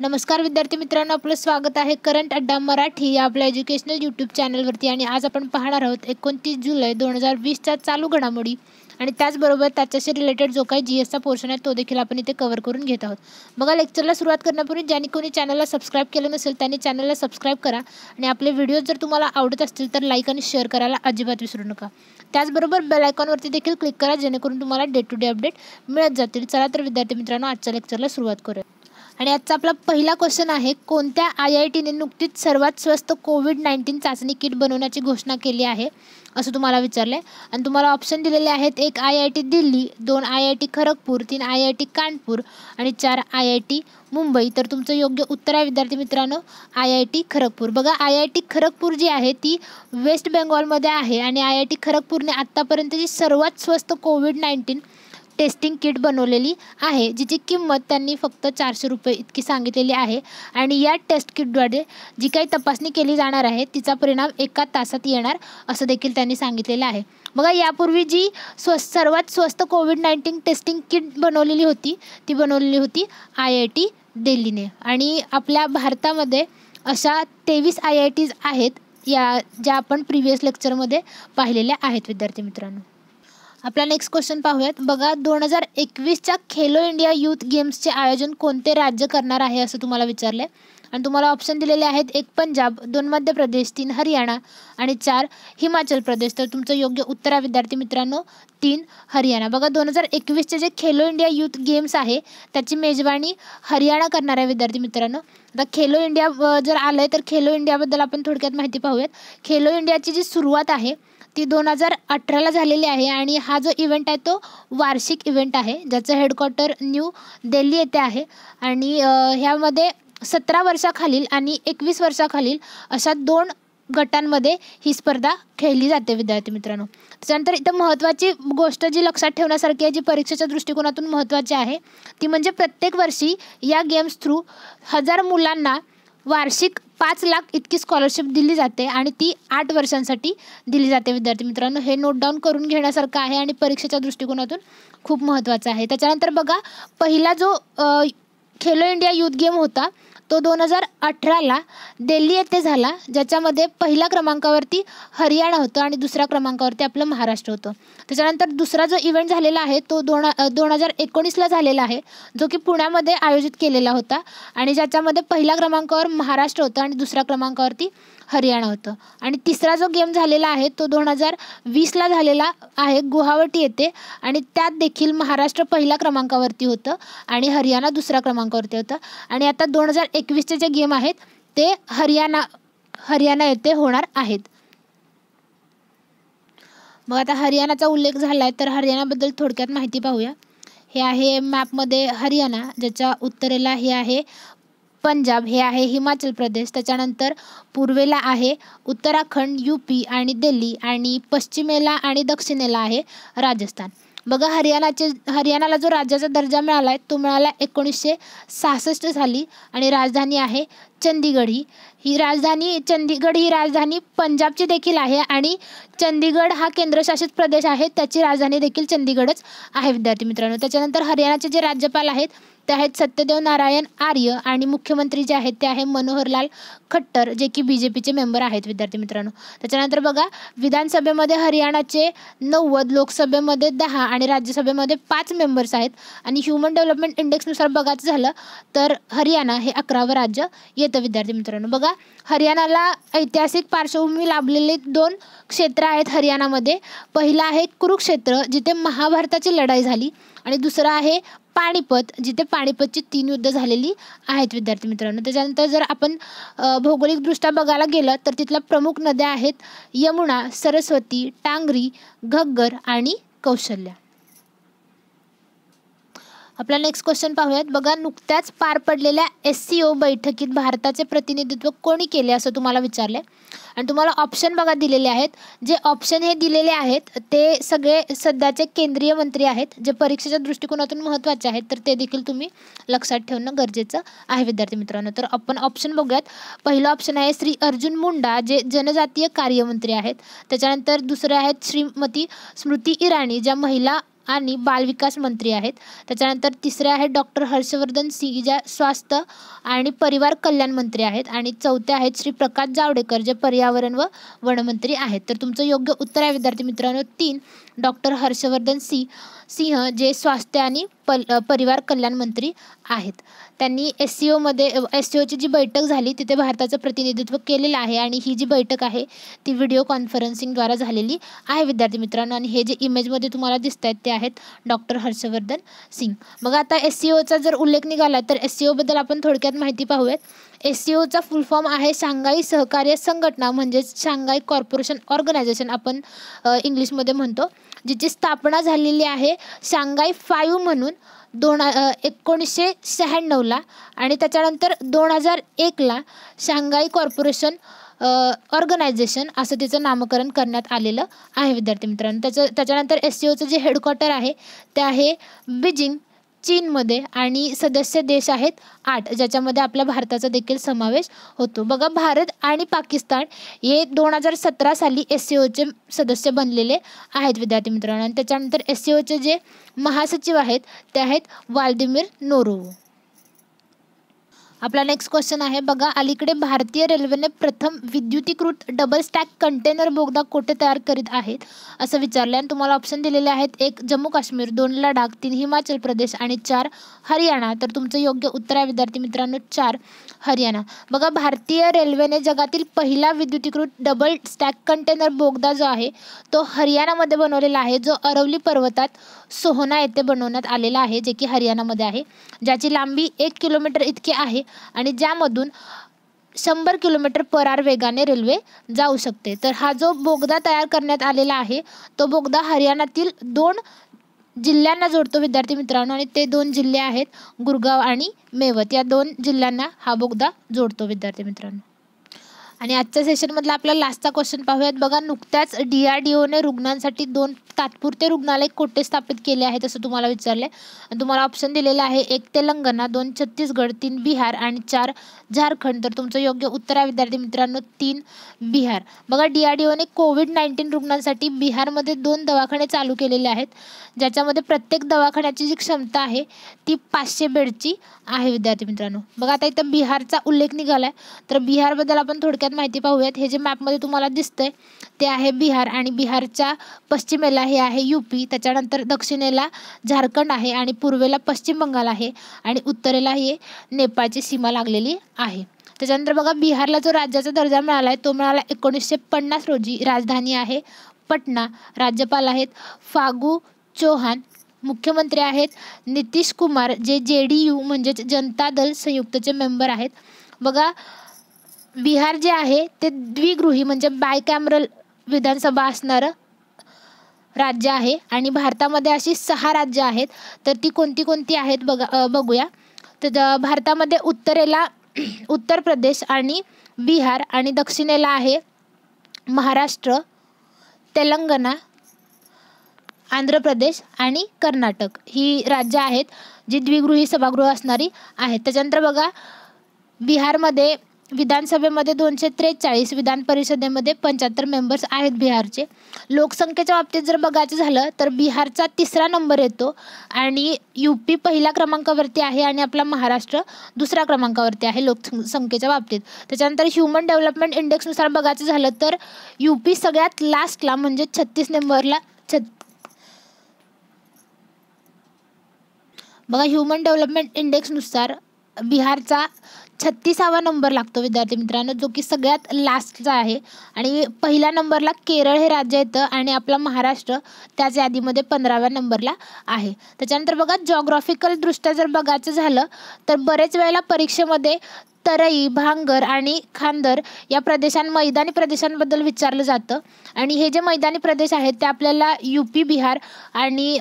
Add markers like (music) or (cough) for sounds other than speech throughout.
नमस्कार विद्यार्थी मित्रांनो आपलं स्वागत आहे करंट अड्डा मराठी या आपल्या एज्युकेशनल यूट्यूब चॅनलवरती आणि आज आपण पाहणार आहोत एकोणतीस जुलै दोन हजार वीसच्या चालू घडामोडी आणि त्याचबरोबर त्याच्याशी रिलेटेड जो काही जी एसचा पोर्शन आहे तो देखील आपण इथे कवर करून घेत आहोत बघा लेक्चरला सुरुवात करण्यापूर्वी ज्यांनी कोणी चॅनलला सबस्क्राईब केलं नसेल त्यांनी चॅनलला सबस्क्राईब करा आणि आपले व्हिडिओज जर तुम्हाला आवडत असतील तर लाईक आणि शेअर करायला अजिबात विसरू नका त्याचबरोबर बेल देखील क्लिक करा जेणेकरून तुम्हाला डे टू डे अपडेट मिळत जातील चला तर विद्यार्थी मित्रांनो आजच्या लेक्चरला सुरुवात करूया आणि आजचा आपला पहिला क्वेश्चन आहे कोणत्या आय आय टीने नुकतीच सर्वात स्वस्त कोविड नाईन्टीन चाचणी किट बनवण्याची घोषणा केली आहे असं तुम्हाला विचारलं आहे आणि तुम्हाला ऑप्शन दिलेले आहेत एक आय आय टी दिल्ली दोन आय आय टी खरगपूर तीन आय आय टी कानपूर आणि चार आय आय टी मुंबई तर तुमचं योग्य उत्तर आहे विद्यार्थी मित्रांनो आय आय टी खरगपूर बघा आय आय टी खरगपूर जी आहे ती वेस्ट बेंगॉलमध्ये आहे आणि आय आय टी खरगपूरने आत्तापर्यंतची सर्वात स्वस्त कोविड नाईन्टीन टेस्टिंग किट बनवलेली आहे जिची किंमत त्यांनी फक्त चारशे रुपये इतकी सांगितलेली आहे आणि या टेस्ट किटद्वारे जी काही तपासणी केली जाणार आहे तिचा परिणाम एका तासात येणार असं देखील त्यांनी सांगितलेलं आहे बघा यापूर्वी जी स्व सर्वात स्वस्त कोविड नाईन्टीन टेस्टिंग किट बनवलेली होती ती बनवलेली होती आय आय टी दिल्लीने आणि आपल्या भारतामध्ये अशा तेवीस आय आय टीज आहेत या ज्या आपण प्रिव्हियस लेक्चरमध्ये पाहिलेल्या आहेत विद्यार्थी मित्रांनो आपला नेक्स्ट क्वेश्चन पाहूयात बघा दोन हजार एकवीसच्या खेलो इंडिया यूथ गेम्सचे आयोजन कोणते राज्य करणार आहे असं तुम्हाला विचारलं आहे आणि तुम्हाला ऑप्शन दिलेले आहेत एक पंजाब दोन मध्य प्रदेश तीन हरियाणा आणि चार हिमाचल प्रदेश तर तुमचं योग्य उत्तर आहे विद्यार्थी मित्रांनो तीन हरियाणा बघा दोन हजार एकवीसचे जे खेलो इंडिया यूथ गेम्स आहे त्याची मेजवानी हरियाणा करणार आहे विद्यार्थी मित्रांनो आता खेलो इंडिया जर आलं आहे तर खेलो इंडियाबद्दल आपण थोडक्यात माहिती पाहूयात खेलो इंडियाची जी सुरुवात आहे ती दोन हजार अठराला झालेली आहे आणि हा जो इव्हेंट आहे तो वार्षिक इव्हेंट आहे ज्याचं हेडक्वार्टर न्यू दिल्ली येथे आहे आणि ह्यामध्ये सतरा वर्षाखालील आणि एकवीस वर्षाखालील अशा दोन गटांमध्ये ही स्पर्धा खेळली जाते विद्यार्थी मित्रांनो त्याच्यानंतर इथं महत्त्वाची गोष्ट जी लक्षात ठेवण्यासारखी आहे जी परीक्षेच्या दृष्टिकोनातून महत्त्वाची आहे ती म्हणजे प्रत्येक वर्षी या गेम्स थ्रू हजार मुलांना वार्षिक पाच लाख इतकी स्कॉलरशिप दिली जाते आणि ती आठ वर्षांसाठी दिली जाते विद्यार्थी मित्रांनो हे नोट डाऊन करून घेण्यासारखं आहे आणि परीक्षेच्या दृष्टिकोनातून खूप महत्त्वाचं आहे त्याच्यानंतर बघा पहिला जो खेलो इंडिया यूथ गेम होता तो दोन हजार अठराला दिल्ली येथे झाला ज्याच्यामध्ये पहिल्या क्रमांकावरती हरियाणा होतं आणि दुसऱ्या क्रमांकावरती आपलं महाराष्ट्र होतं त्याच्यानंतर दुसरा जो इव्हेंट झालेला आहे तो दोन दोन हजार एकोणीसला झालेला आहे जो की पुण्यामध्ये आयोजित केलेला होता आणि ज्याच्यामध्ये पहिल्या क्रमांकावर महाराष्ट्र होतं आणि दुसऱ्या क्रमांकावरती हरियाणा होतं आणि तिसरा जो गेम झालेला आहे तो दोन हजार वीसला झालेला आहे गुवाहाटी येथे आणि त्यात देखील महाराष्ट्र पहिल्या क्रमांकावरती होतं आणि हरियाणा दुसऱ्या क्रमांकावरती होतं आणि आता दोन हजार एकवीसचे जे गेम आहेत ते हरियाणा हरियाणा येथे होणार आहेत मग आता हरियाणाचा उल्लेख झाला आहे तर हरियाणाबद्दल थोडक्यात माहिती पाहूया हे आहे मॅपमध्ये हरियाणा ज्याच्या उत्तरेला हे आहे पंजाब हे आहे हिमाचल प्रदेश त्याच्यानंतर पूर्वेला आहे उत्तराखंड यूपी आणि दिल्ली आणि पश्चिमेला आणि दक्षिणेला आहे राजस्थान बघा हरियाणाचे हरियाणाला जो राज्याचा दर्जा मिळाला आहे तो मिळाला एकोणीसशे सहासष्ट साली आणि राजधानी आहे चंदीगड ही ही राजधानी चंदीगड ही राजधानी पंजाबची देखील आहे आणि चंदीगड हा केंद्रशासित प्रदेश आहे त्याची राजधानी देखील चंदीगडच आहे विद्यार्थी मित्रांनो त्याच्यानंतर हरियाणाचे जे राज्यपाल आहेत ते आहेत सत्यदेव नारायण आर्य आणि मुख्यमंत्री जे आहेत ते आहे मनोहरलाल खट्टर जे की बी जे पीचे मेंबर आहेत विद्यार्थी मित्रांनो त्याच्यानंतर बघा विधानसभेमध्ये हरियाणाचे नव्वद लोकसभेमध्ये दहा आणि राज्यसभेमध्ये पाच मेंबर्स आहेत आणि ह्युमन डेव्हलपमेंट इंडेक्सनुसार बघायचं झालं तर हरियाणा हे अकरावं राज्य येतं विद्यार्थी मित्रांनो बघा हरियाणाला ऐतिहासिक पार्श्वभूमी लाभलेले दोन क्षेत्र आहेत हरियाणामध्ये पहिलं आहे कुरुक्षेत्र जिथे महाभारताची लढाई झाली आणि दुसरं आहे पाणीपत जिथे पाणीपतची तीन युद्ध झालेली आहेत विद्यार्थी मित्रांनो त्याच्यानंतर जर आपण भौगोलिकदृष्ट्या बघायला गेलं तर तिथल्या प्रमुख नद्या आहेत यमुना सरस्वती टांगरी घग्गर आणि कौशल्या आपला नेक्स्ट क्वेश्चन पाहूयात बघा नुकत्याच पार पडलेल्या एस सी ओ बैठकीत भारताचे प्रतिनिधित्व कोणी केले असं तुम्हाला विचारले आणि तुम्हाला ऑप्शन बघा दिलेले आहेत जे ऑप्शन हे दिलेले आहेत ते सगळे सध्याचे केंद्रीय मंत्री आहेत जे परीक्षेच्या दृष्टिकोनातून महत्त्वाचे आहेत तर ते देखील तुम्ही लक्षात ठेवणं गरजेचं आहे विद्यार्थी मित्रांनो तर आपण ऑप्शन बघूयात पहिलं ऑप्शन आहे श्री अर्जुन मुंडा जे जनजातीय कार्यमंत्री आहेत त्याच्यानंतर दुसरे आहेत श्रीमती स्मृती इराणी ज्या महिला आणि बालविकास मंत्री आहेत त्याच्यानंतर तिसरे आहेत डॉक्टर हर्षवर्धन सिंग ज्या स्वास्थ्य आणि परिवार कल्याण मंत्री आहेत आणि चौथे आहेत श्री प्रकाश जावडेकर जे पर्यावरण व वनमंत्री आहेत तर तुमचं योग्य उत्तर आहे विद्यार्थी मित्रांनो तीन डॉक्टर हर्षवर्धन सिंह सिंह जे स्वास्थ्य आणि पल परिवार कल्याण मंत्री आहेत त्यांनी एस सी ओमध्ये एस सी ओची जी बैठक झाली तिथे भारताचं प्रतिनिधित्व केलेलं आहे आणि ही जी बैठक आहे ती व्हिडिओ कॉन्फरन्सिंगद्वारा झालेली आहे विद्यार्थी मित्रांनो आणि हे जे इमेजमध्ये तुम्हाला दिसत आहेत ते आहेत डॉक्टर हर्षवर्धन सिंग मग आता एस सी ओचा जर उल्लेख निघाला तर एस सी ओबद्दल आपण थोडक्यात माहिती पाहूयात एस सी ओचा फुल फॉर्म आहे शांघाई सहकार्य संघटना म्हणजेच शांघाई कॉर्पोरेशन ऑर्गनायझेशन आपण इंग्लिशमध्ये म्हणतो जिची स्थापना झालेली आहे शांघाई फाईव्ह म्हणून दोन एकोणीसशे शहाण्णवला आणि त्याच्यानंतर दोन हजार एकला शांघाई कॉर्पोरेशन ऑर्गनायझेशन असं तिचं नामकरण करण्यात आलेलं आहे विद्यार्थी मित्रांनो त्याचं त्याच्यानंतर एस सी ओचं जे हेडक्वार्टर आहे ते आहे बीजिंग चीनमध्ये आणि सदस्य देश आहेत आठ ज्याच्यामध्ये आपल्या भारताचा देखील समावेश होतो बघा भारत आणि पाकिस्तान हे दोन हजार सतरा साली एस सी ओचे सदस्य बनलेले आहेत विद्यार्थी मित्रांनो आणि त्याच्यानंतर एस सी जे महासचिव आहेत ते आहेत व्लादिमीर नोरोव आपला नेक्स्ट क्वेश्चन आहे बघा अलीकडे भारतीय रेल्वेने प्रथम विद्युतीकृत डबल स्टॅक कंटेनर बोगदा कोठे तयार करीत आहेत असं विचारलं आणि तुम्हाला ऑप्शन दिलेले आहेत एक जम्मू काश्मीर दोन लडाख तीन हिमाचल प्रदेश आणि चार हरियाणा तर तुमचं योग्य उत्तर आहे विद्यार्थी मित्रांनो चार हरियाणा बघा भारतीय रेल्वेने जगातील पहिला विद्युतीकृत डबल स्टॅक कंटेनर बोगदा जो आहे तो हरियाणामध्ये बनवलेला आहे जो अरवली पर्वतात सोहना येथे बनवण्यात आलेला आहे जे की हरियाणामध्ये आहे ज्याची लांबी एक किलोमीटर इतकी आहे आणि ज्यामधून शंभर किलोमीटर पर आर वेगाने रेल्वे जाऊ शकते तर हा जो बोगदा तयार करण्यात आलेला आहे तो बोगदा हरियाणातील दोन जिल्ह्यांना जोडतो विद्यार्थी मित्रांनो आणि ते दोन जिल्हे आहेत गुरगाव आणि मेवत या दोन जिल्ह्यांना हा बोगदा जोडतो विद्यार्थी मित्रांनो आणि आजच्या सेशनमधला आपला लास्टचा क्वेश्चन पाहूयात बघा नुकत्याच डी आर डी ओने रुग्णांसाठी दोन तात्पुरते रुग्णालय कोठे स्थापित केले आहेत असं तुम्हाला विचारले तुम्हाला ऑप्शन दिलेलं आहे एक तेलंगणा दोन छत्तीसगड तीन बिहार आणि चार झारखंड तर तुमचं योग्य उत्तर आहे विद्यार्थी मित्रांनो तीन बिहार बघा डी आर डी ओने कोविड नाईन्टीन रुग्णांसाठी बिहारमध्ये दोन दवाखाने चालू केलेले आहेत ज्याच्यामध्ये प्रत्येक दवाखान्याची जी क्षमता आहे ती पाचशे बेडची आहे विद्यार्थी मित्रांनो बघा आता इथं बिहारचा उल्लेख निघाला आहे तर बिहारबद्दल आपण थोडक्यात थोडक्यात माहिती पाहूयात हे जे मॅपमध्ये तुम्हाला दिसतंय ते आहे बिहार आणि बिहारच्या पश्चिमेला हे आहे यूपी त्याच्यानंतर दक्षिणेला झारखंड आहे आणि पूर्वेला पश्चिम बंगाल आहे आणि उत्तरेला हे नेपाळची सीमा लागलेली आहे त्याच्यानंतर बघा बिहारला जो राज्याचा दर्जा मिळाला आहे तो मिळाला एकोणीसशे पन्नास रोजी राजधानी आहे पटना राज्यपाल आहेत फागू चौहान मुख्यमंत्री आहेत नितीश कुमार जे जे डी यू म्हणजेच जनता दल संयुक्तचे मेंबर आहेत बघा बिहार जे आहे ते द्विगृही म्हणजे बायकॅमरल विधानसभा असणारं राज्य आहे आणि भारतामध्ये अशी सहा राज्य आहेत तर ती कोणती कोणती आहेत बघा बघूया तर भारतामध्ये उत्तरेला (clears throat) उत्तर प्रदेश आणि बिहार आणि दक्षिणेला आहे महाराष्ट्र तेलंगणा आंध्र प्रदेश आणि कर्नाटक ही राज्य आहेत जी द्विगृही सभागृह असणारी आहेत त्याच्यानंतर बघा बिहारमध्ये विधानसभेमध्ये दोनशे त्रेचाळीस विधान परिषदेमध्ये पंच्याहत्तर मेंबर्स आहेत बिहारचे लोकसंख्येच्या बाबतीत जर बघायचं झालं तर बिहारचा तिसरा नंबर येतो आणि यू पी पहिल्या क्रमांकावरती आहे आणि आपला महाराष्ट्र दुसऱ्या क्रमांकावरती आहे लोकसंख्येच्या बाबतीत त्याच्यानंतर ह्युमन डेव्हलपमेंट इंडेक्सनुसार बघायचं झालं तर यू सगळ्यात लास्टला म्हणजे छत्तीस नंबरला छ बघा ह्युमन डेव्हलपमेंट इंडेक्सनुसार बिहारचा छत्तीसावा नंबर लागतो विद्यार्थी मित्रांनो जो की सगळ्यात लास्टचा आहे आणि पहिल्या नंबरला केरळ हे राज्य येतं आणि आपला महाराष्ट्र त्याच यादीमध्ये पंधराव्या नंबरला आहे त्याच्यानंतर बघा दृष्ट्या जर बघायचं झालं तर बरेच वेळेला परीक्षेमध्ये तरई भांगर आणि खांदर या प्रदेशां मैदानी प्रदेशांबद्दल विचारलं जातं आणि हे जे मैदानी प्रदेश आहेत ते आपल्याला यू पी बिहार आणि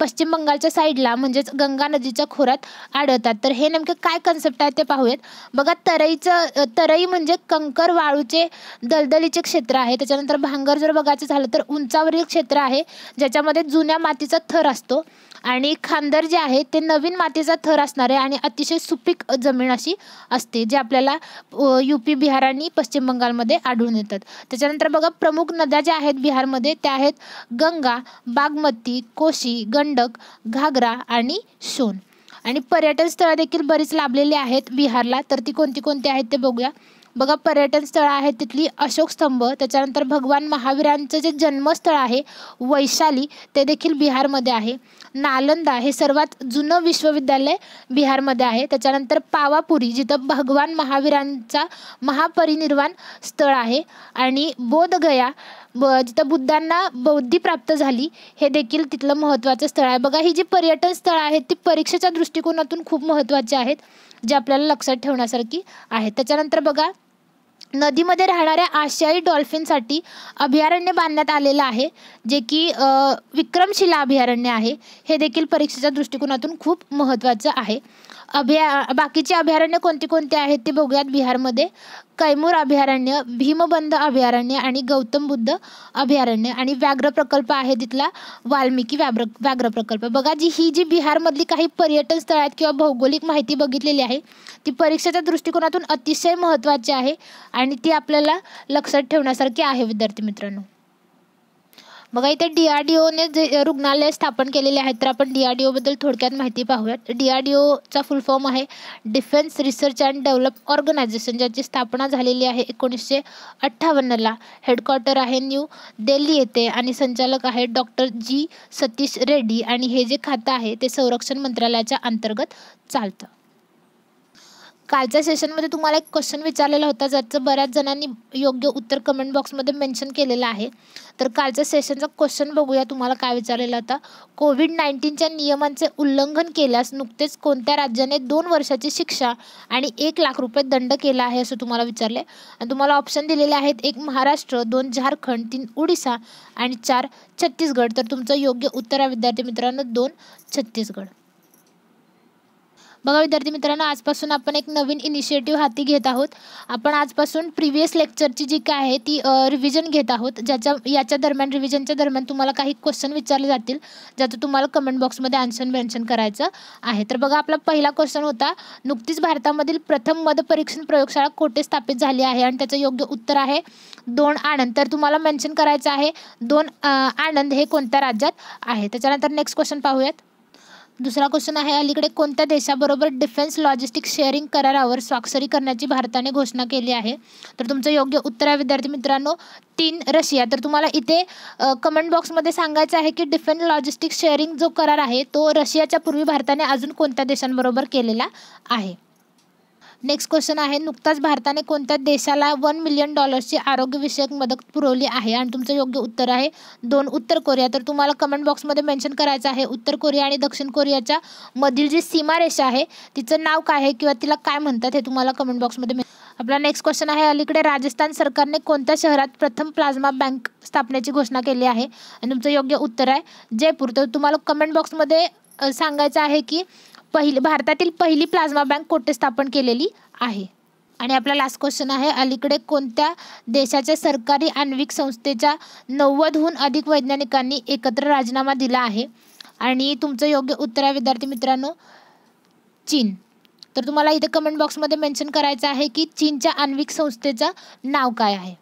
पश्चिम बंगालच्या साईडला म्हणजेच गंगा नदीच्या खोऱ्यात आढळतात तर हे नेमके काय कन्सेप्ट आहे ते पाहूयात बघा तरईचं तरई म्हणजे कंकर वाळूचे दलदलीचे क्षेत्र आहे त्याच्यानंतर भांगर जर बघायचं झालं तर उंचावरील क्षेत्र आहे ज्याच्यामध्ये जुन्या मातीचा थर असतो आणि खांदर जे आहे ते नवीन मातीचा थर असणारे आणि अतिशय सुपीक जमीन अशी असते जे आपल्याला यूपी बिहार आणि पश्चिम बंगालमध्ये आढळून येतात त्याच्यानंतर बघा प्रमुख नद्या ज्या आहेत बिहारमध्ये त्या आहेत गंगा बागमती कोशी गंडक घागरा आणि सोन आणि पर्यटन स्थळं देखील बरीच लाभलेली आहेत बिहारला तर ती कोणती कोणती आहेत ते बघूया बघा पर्यटन स्थळं आहेत तिथली अशोक स्तंभ त्याच्यानंतर भगवान महावीरांचं जे जन्मस्थळ आहे वैशाली ते देखील बिहारमध्ये आहे नालंदा हे सर्वात जुनं विश्वविद्यालय बिहारमध्ये आहे त्याच्यानंतर पावापुरी जिथं भगवान महावीरांचा महापरिनिर्वाण स्थळ आहे आणि बोधगया ब जिथं बुद्धांना बौद्धी प्राप्त झाली हे देखील तिथलं महत्त्वाचं स्थळ आहे बघा ही जी पर्यटन स्थळं आहेत ती परीक्षेच्या दृष्टिकोनातून खूप महत्त्वाची आहेत जे आपल्याला लक्षात ठेवण्यासारखी आहेत त्याच्यानंतर बघा नदीमध्ये राहणाऱ्या आशियाई डॉल्फिनसाठी अभयारण्य बांधण्यात आलेलं आहे जे की विक्रमशिला अभयारण्य आहे हे देखील परीक्षेच्या दृष्टिकोनातून खूप महत्त्वाचं आहे अभया बाकीचे अभयारण्य कोणती कोणती आहेत ते बघूयात बिहारमध्ये कैमूर अभयारण्य भीमबंध अभयारण्य आणि गौतम बुद्ध अभयारण्य आणि व्याघ्र प्रकल्प आहे तिथला वाल्मिकी व्याघ्र व्याघ्र प्रकल्प बघा जी ही जी बिहारमधली काही पर्यटन स्थळं आहेत किंवा भौगोलिक माहिती बघितलेली आहे ती परीक्षेच्या दृष्टिकोनातून अतिशय महत्त्वाची आहे आणि ती आपल्याला लक्षात ठेवण्यासारखी आहे विद्यार्थी मित्रांनो मग इथे डी आर डी ओने जे रुग्णालय स्थापन केलेले आहेत तर आपण डी आर डी ओबद्दल थोडक्यात माहिती पाहूयात डी आर डी ओचा फुल फॉर्म आहे defence research and develop organisation ज्याची स्थापना झालेली आहे एकोणीसशे अठ्ठावन्नला हेडक्वार्टर आहे न्यू दिल्ली येथे आणि संचालक आहे डॉक्टर जी सतीश रेड्डी आणि हे जे खातं आहे ते संरक्षण मंत्रालयाच्या अंतर्गत चालतं कालच्या सेशनमध्ये तुम्हाला एक क्वेश्चन विचारलेला होता ज्याचं बऱ्याच जणांनी योग्य उत्तर कमेंट बॉक्समध्ये मेन्शन केलेलं आहे तर कालच्या सेशनचा क्वेश्चन बघूया तुम्हाला काय विचारलेला होता कोविड नाईन्टीनच्या नियमांचे उल्लंघन केल्यास नुकतेच कोणत्या राज्याने दोन वर्षाची शिक्षा आणि एक लाख रुपये दंड केला आहे असं तुम्हाला विचारले आणि तुम्हाला ऑप्शन दिलेले आहेत एक महाराष्ट्र दोन झारखंड तीन ओडिसा आणि चार छत्तीसगड तर तुमचं योग्य उत्तर आहे विद्यार्थी मित्रांनो दोन छत्तीसगड बघा विद्यार्थी मित्रांनो आजपासून आपण एक नवीन इनिशिएटिव्ह हाती घेत आहोत आपण आजपासून प्रिव्हियस लेक्चरची जी काय आहे ती रिव्हिजन घेत आहोत ज्याच्या याच्या दरम्यान रिव्हिजनच्या दरम्यान तुम्हाला काही क्वेश्चन विचारले जातील ज्याचं तुम्हाला कमेंट बॉक्समध्ये आन्सर मेन्शन करायचं आहे तर बघा आपला पहिला क्वेश्चन होता नुकतीच भारतामधील प्रथम मध परीक्षण प्रयोगशाळा कोठे स्थापित झाली आहे आणि त्याचं योग्य उत्तर आहे दोन आनंद तर तुम्हाला मेन्शन करायचं आहे दोन आनंद हे कोणत्या राज्यात आहे त्याच्यानंतर नेक्स्ट क्वेश्चन पाहूयात दुसरा क्वेश्चन आहे अलीकडे कोणत्या देशाबरोबर डिफेन्स लॉजिस्टिक शेअरिंग करारावर स्वाक्षरी करण्याची भारताने घोषणा केली आहे तर तुमचं योग्य उत्तर आहे विद्यार्थी मित्रांनो तीन रशिया तर तुम्हाला इथे कमेंट बॉक्समध्ये सांगायचं आहे की डिफेन्स लॉजिस्टिक शेअरिंग जो करार आहे तो रशियाच्या पूर्वी भारताने अजून कोणत्या देशांबरोबर केलेला आहे नेक्स्ट क्वेश्चन आहे नुकताच भारताने कोणत्या देशाला वन मिलियन डॉलर्सची आरोग्यविषयक मदत पुरवली आहे आणि तुमचं योग्य उत्तर आहे दोन उत्तर कोरिया तर तुम्हाला कमेंट बॉक्समध्ये मेन्शन करायचं आहे उत्तर कोरिया आणि दक्षिण कोरियाच्या मधील जी सीमारेषा आहे तिचं नाव काय आहे किंवा तिला काय म्हणतात हे तुम्हाला कमेंट बॉक्समध्ये आपला नेक्स्ट क्वेश्चन आहे अलीकडे राजस्थान सरकारने कोणत्या शहरात प्रथम प्लाझ्मा बँक स्थापनेची घोषणा केली आहे आणि तुमचं योग्य उत्तर आहे जयपूर तर तुम्हाला कमेंट बॉक्समध्ये सांगायचं आहे की पहिली भारतातील पहिली प्लाझ्मा बँक कोठे स्थापन केलेली आहे आणि आपला लास्ट क्वेश्चन आहे अलीकडे कोणत्या देशाच्या सरकारी आण्विक संस्थेच्या नव्वदहून अधिक वैज्ञानिकांनी एकत्र राजीनामा दिला आहे आणि तुमचं योग्य उत्तर आहे विद्यार्थी मित्रांनो चीन तर तुम्हाला इथे कमेंट बॉक्समध्ये मेन्शन करायचं आहे की चीनच्या आण्विक संस्थेचं नाव काय आहे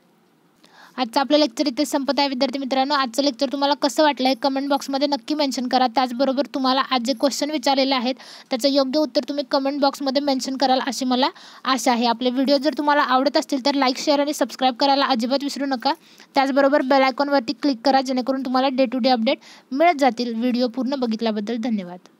आजचं आपलं लेक्चर इथे संपत आहे विद्यार्थी मित्रांनो आजचं लेक्चर तुम्हाला कसं वाटलं आहे कमेंट बॉक्समध्ये नक्की मेन्शन करा त्याचबरोबर तुम्हाला आज जे क्वेश्चन विचारलेले आहेत त्याचं योग्य उत्तर तुम्ही कमेंट बॉक्समध्ये मेन्शन कराल अशी मला आशा आहे आपले व्हिडिओ जर तुम्हाला आवडत असतील तर लाईक शेअर आणि सबस्क्राईब करायला अजिबात विसरू नका त्याचबरोबर बेलायकॉनवरती क्लिक करा जेणेकरून तुम्हाला डे टू डे अपडेट मिळत जातील व्हिडिओ पूर्ण बघितल्याबद्दल धन्यवाद